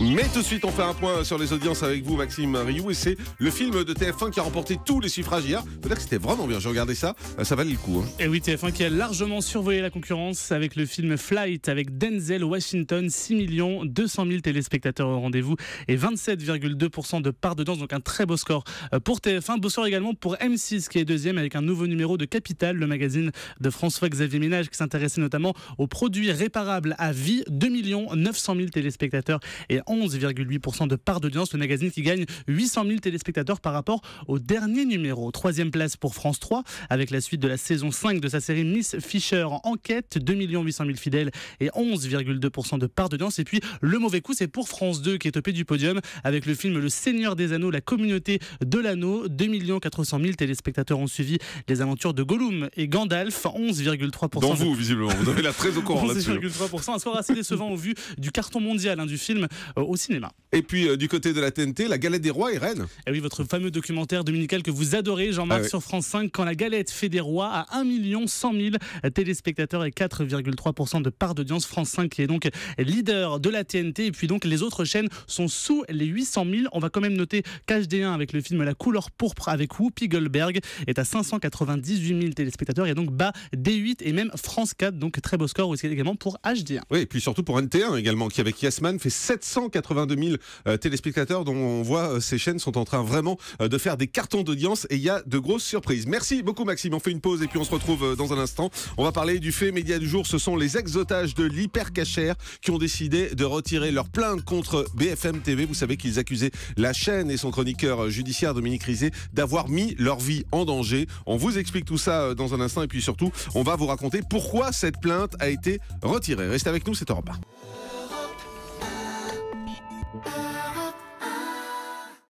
Mais tout de suite, on fait un point sur les audiences avec vous, Maxime Rioux. Et c'est le film de TF1 qui a remporté tous les suffrages hier. Peut dire que c'était vraiment bien. J'ai regardé ça. Euh, ça valait le coup. Hein. Et oui, TF1 qui a largement survolé la concurrence avec le film Flight avec Denzel Washington. 6 200 000 téléspectateurs au rendez-vous et 27,2% de part de danse. Donc un très beau score euh, pour TF1. Beau score également pour M6 qui est deuxième avec un nouveau numéro de Capital, le magazine de François-Xavier Ménage qui s'intéressait notamment aux produits réparables à vie. 2 900 000 téléspectateurs et 11,8% de part d'audience. Le magazine qui gagne 800 000 téléspectateurs par rapport au dernier numéro. Troisième place pour France 3 avec la suite de la saison 5 de sa série Miss Fisher. Enquête, 2 800 000 fidèles et 11,2% de part d'audience. Et puis le mauvais coup, c'est pour France 2 qui est topé du podium avec le film Le Seigneur des Anneaux, la communauté de l'anneau. 2 400 000 téléspectateurs ont suivi les aventures de Gollum et Gandalf. 11,3%. Dans vous, visiblement. Vous avez la très au courant là-dessus. 11,3%. Un score assez décevant au vu du carton mondial hein, du film. Euh, au cinéma. Et puis euh, du côté de la TNT, la galette des rois et reines. Et eh oui, votre fameux documentaire dominical que vous adorez, Jean-Marc, ah sur France 5, quand la galette fait des rois à 1 100 000 téléspectateurs et 4,3% de part d'audience. France 5 qui est donc leader de la TNT. Et puis donc les autres chaînes sont sous les 800 000. On va quand même noter qu'HD1 avec le film La couleur pourpre avec Whoopi Goldberg est à 598 000 téléspectateurs et donc bas D8 et même France 4. Donc très beau score aussi également pour HD1. Oui, et puis surtout pour NT1 également qui avec Yasman fait 700 182 000 euh, téléspectateurs dont on voit euh, ces chaînes sont en train vraiment euh, de faire des cartons d'audience et il y a de grosses surprises. Merci beaucoup Maxime, on fait une pause et puis on se retrouve dans un instant. On va parler du fait média du jour, ce sont les ex-otages de l'hypercachère qui ont décidé de retirer leur plainte contre BFM TV. Vous savez qu'ils accusaient la chaîne et son chroniqueur judiciaire Dominique Rizet d'avoir mis leur vie en danger. On vous explique tout ça dans un instant et puis surtout on va vous raconter pourquoi cette plainte a été retirée. Restez avec nous, c'est au 1.